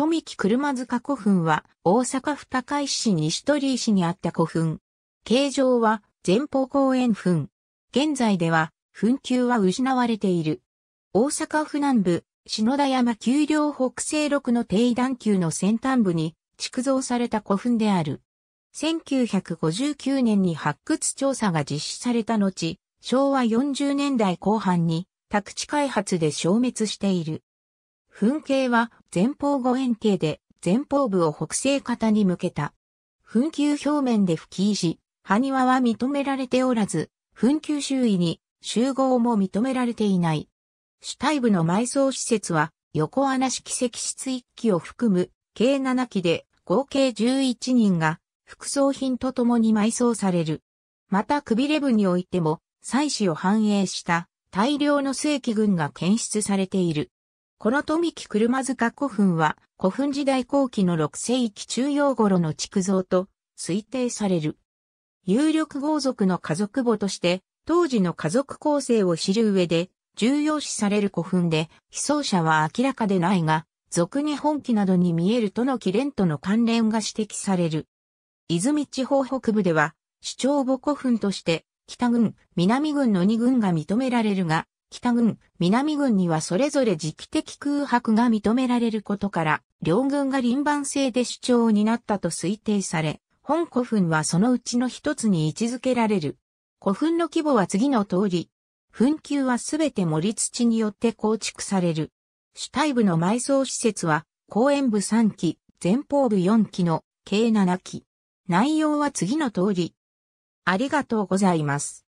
富木車塚古墳は、大阪府高石市西鳥居市にあった古墳。形状は、前方後円墳。現在では、墳丘は失われている。大阪府南部、篠田山丘陵北西麓の低段丘の先端部に、築造された古墳である。1959年に発掘調査が実施された後、昭和40年代後半に、宅地開発で消滅している。噴形は前方後円形で前方部を北西方に向けた。噴球表面で吹き石、埴輪は認められておらず、噴球周囲に集合も認められていない。主体部の埋葬施設は横穴式石室1機を含む計7機で合計11人が副葬品と共に埋葬される。また首レブにおいても祭祀を反映した大量の正規軍が検出されている。この富木車塚古墳は古墳時代後期の6世紀中央頃の築造と推定される。有力豪族の家族墓として当時の家族構成を知る上で重要視される古墳で被葬者は明らかでないが俗に本気などに見えるとの記念との関連が指摘される。泉地方北部では、主張母古墳として、北軍、南軍の2軍が認められるが、北軍、南軍にはそれぞれ時期的空白が認められることから、両軍が臨番制で主張を担ったと推定され、本古墳はそのうちの一つに位置づけられる。古墳の規模は次の通り。墳丘はすべて森土によって構築される。主体部の埋葬施設は、後円部3基、前方部4基の計7基。内容は次の通り。ありがとうございます。